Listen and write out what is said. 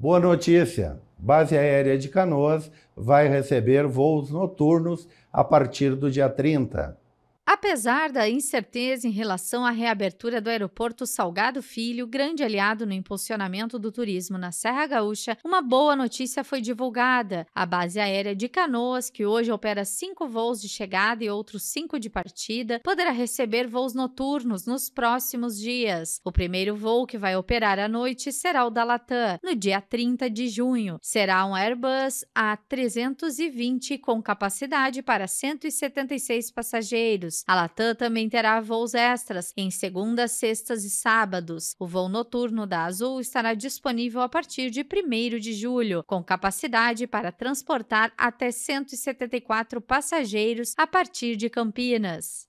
Boa notícia! Base Aérea de Canoas vai receber voos noturnos a partir do dia 30. Apesar da incerteza em relação à reabertura do aeroporto Salgado Filho, grande aliado no impulsionamento do turismo na Serra Gaúcha, uma boa notícia foi divulgada. A base aérea de Canoas, que hoje opera cinco voos de chegada e outros cinco de partida, poderá receber voos noturnos nos próximos dias. O primeiro voo que vai operar à noite será o da Latam, no dia 30 de junho. Será um Airbus A320 com capacidade para 176 passageiros. A Latam também terá voos extras em segundas, sextas e sábados. O voo noturno da Azul estará disponível a partir de 1 de julho, com capacidade para transportar até 174 passageiros a partir de Campinas.